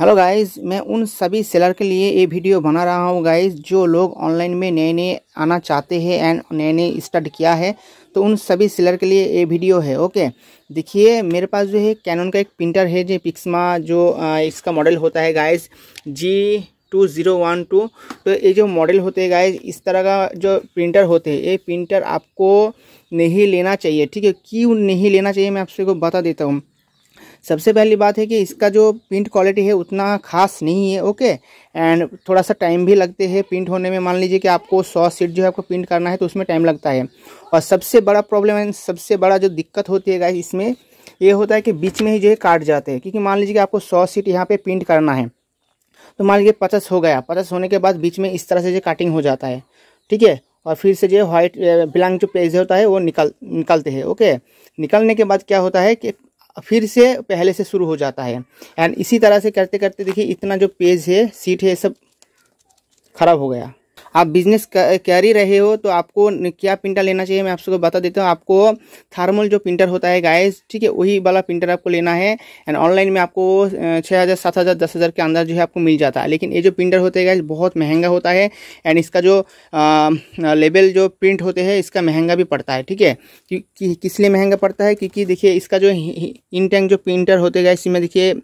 hello guys मैं उन सभी सेलर के लिए ये वीडियो बना रहा हूँ गाइस जो लोग ऑनलाइन में नए नए आना चाहते हैं एंड नए नए स्टार्ट किया है तो उन सभी सेलर के लिए ये वीडियो है ओके देखिए मेरे पास जो है कैनन का एक प्रिंटर है जो पिक्समा जो इसका मॉडल होता है guys G two zero one two तो ये जो मॉडल होते हैं गाइज इस तरह का जो प्रिंटर होते हैं ये प्रिंटर आपको नहीं लेना चाहिए ठीक है क्यों नहीं लेना चाहिए मैं आपसे को बता देता हूँ सबसे पहली बात है कि इसका जो प्रिंट क्वालिटी है उतना खास नहीं है ओके एंड थोड़ा सा टाइम भी लगते हैं प्रिंट होने में मान लीजिए कि आपको सौ सीट जो है आपको प्रिंट करना है तो उसमें टाइम लगता है और सबसे बड़ा प्रॉब्लम एंड सबसे बड़ा जो दिक्कत होती है इसमें ये होता है कि बीच में ही जो है काट जाते हैं क्योंकि मान लीजिए कि आपको सौ सीट यहाँ पर प्रिंट करना है तो मान लीजिए पचास हो गया पचास होने के बाद बीच में इस तरह से जो काटिंग हो जाता है ठीक है और फिर से जो है व्हाइट ब्लैंक जो पेज होता है वो निकल निकलते हैं ओके निकलने के बाद क्या होता है कि फिर से पहले से शुरू हो जाता है एंड इसी तरह से करते करते देखिए इतना जो पेज है सीट है सब खराब हो गया आप बिजनेस कर ही रहे हो तो आपको क्या प्रिंटर लेना चाहिए मैं आप सबको बता देता हूँ आपको थर्मल जो प्रिंटर होता है गाइस ठीक है वही वाला प्रिंटर आपको लेना है एंड ऑनलाइन में आपको छः हज़ार सात हज़ार दस हज़ार के अंदर जो है आपको मिल जाता है लेकिन ये जो प्रिंटर होते हैं गाइस बहुत महंगा होता है एंड इसका जो लेबल जो प्रिंट होते हैं इसका महंगा भी पड़ता है ठीक है क्योंकि किस लिए महंगा पड़ता है क्योंकि देखिए इसका जो टैंक जो प्रिंटर होते हैं गाइस इसमें देखिए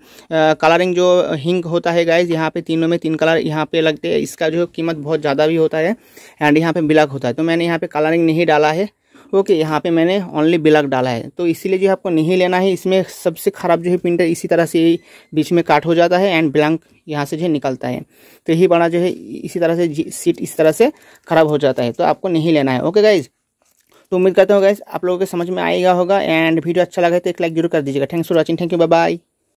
कलरिंग जो हिंक होता है गाइस यहाँ पे तीनों में तीन कलर यहाँ पर लगते हैं इसका जो कीमत बहुत ज़्यादा भी भी होता है एंड यहाँ पे ब्लैक होता है तो मैंने यहाँ पे कलरिंग नहीं डाला है ओके यहाँ पे मैंने ओनली ब्लैक डाला है तो इसीलिए जो आपको नहीं लेना है इसमें सबसे ख़राब जो है प्रिंटर इसी तरह से बीच में काट हो जाता है एंड ब्लैंक यहाँ से जो निकलता है तो यही बड़ा जो है इसी तरह से सीट इस तरह से ख़राब हो जाता है तो आपको नहीं लेना है ओके गाइज़ तो उम्मीद करता हूँ गाइज आप लोगों के समझ में आएगा होगा एंड वीडियो अच्छा लगा तो एक लाइक जरूर कर दीजिएगा thanks for watching thank you bye